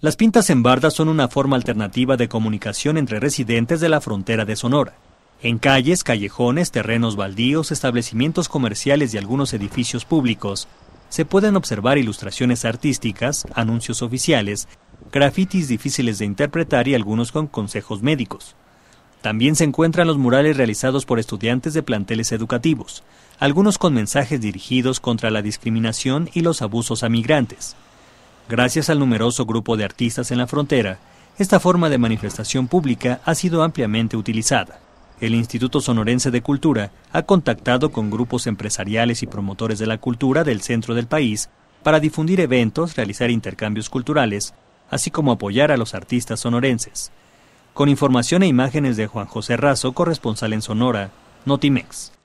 Las pintas en bardas son una forma alternativa de comunicación entre residentes de la frontera de Sonora. En calles, callejones, terrenos baldíos, establecimientos comerciales y algunos edificios públicos, se pueden observar ilustraciones artísticas, anuncios oficiales, grafitis difíciles de interpretar y algunos con consejos médicos. También se encuentran los murales realizados por estudiantes de planteles educativos, algunos con mensajes dirigidos contra la discriminación y los abusos a migrantes. Gracias al numeroso grupo de artistas en la frontera, esta forma de manifestación pública ha sido ampliamente utilizada. El Instituto Sonorense de Cultura ha contactado con grupos empresariales y promotores de la cultura del centro del país para difundir eventos, realizar intercambios culturales, así como apoyar a los artistas sonorenses. Con información e imágenes de Juan José Razo, corresponsal en Sonora, Notimex.